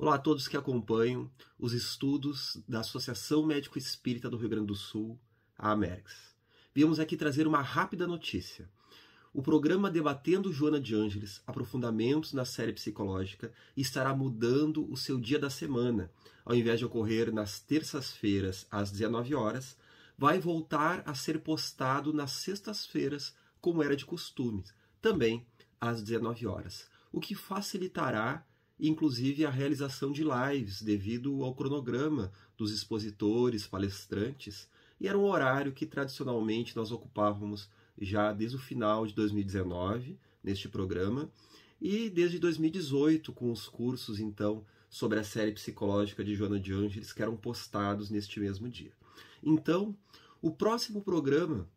Olá a todos que acompanham os estudos da Associação Médico Espírita do Rio Grande do Sul, a AMERGS. Viemos aqui trazer uma rápida notícia. O programa Debatendo Joana de Ângeles, Aprofundamentos na Série Psicológica, estará mudando o seu dia da semana. Ao invés de ocorrer nas terças-feiras, às 19 horas, vai voltar a ser postado nas sextas-feiras, como era de costume, também às 19 horas, o que facilitará inclusive a realização de lives devido ao cronograma dos expositores, palestrantes, e era um horário que tradicionalmente nós ocupávamos já desde o final de 2019 neste programa e desde 2018 com os cursos então sobre a série psicológica de Joana de Ângeles que eram postados neste mesmo dia. Então, o próximo programa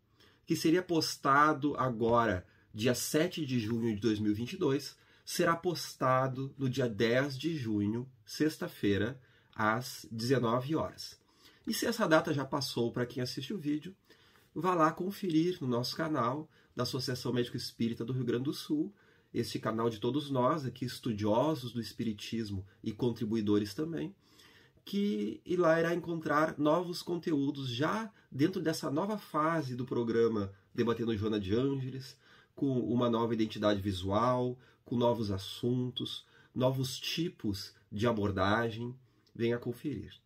que seria postado agora, dia 7 de junho de 2022, será postado no dia 10 de junho, sexta-feira, às 19 horas. E se essa data já passou para quem assiste o vídeo, vá lá conferir no nosso canal da Associação Médico Espírita do Rio Grande do Sul, este canal de todos nós aqui, estudiosos do Espiritismo e contribuidores também, que e lá irá encontrar novos conteúdos já dentro dessa nova fase do programa Debatendo Joana de Ângeles, com uma nova identidade visual, com novos assuntos, novos tipos de abordagem. Venha conferir.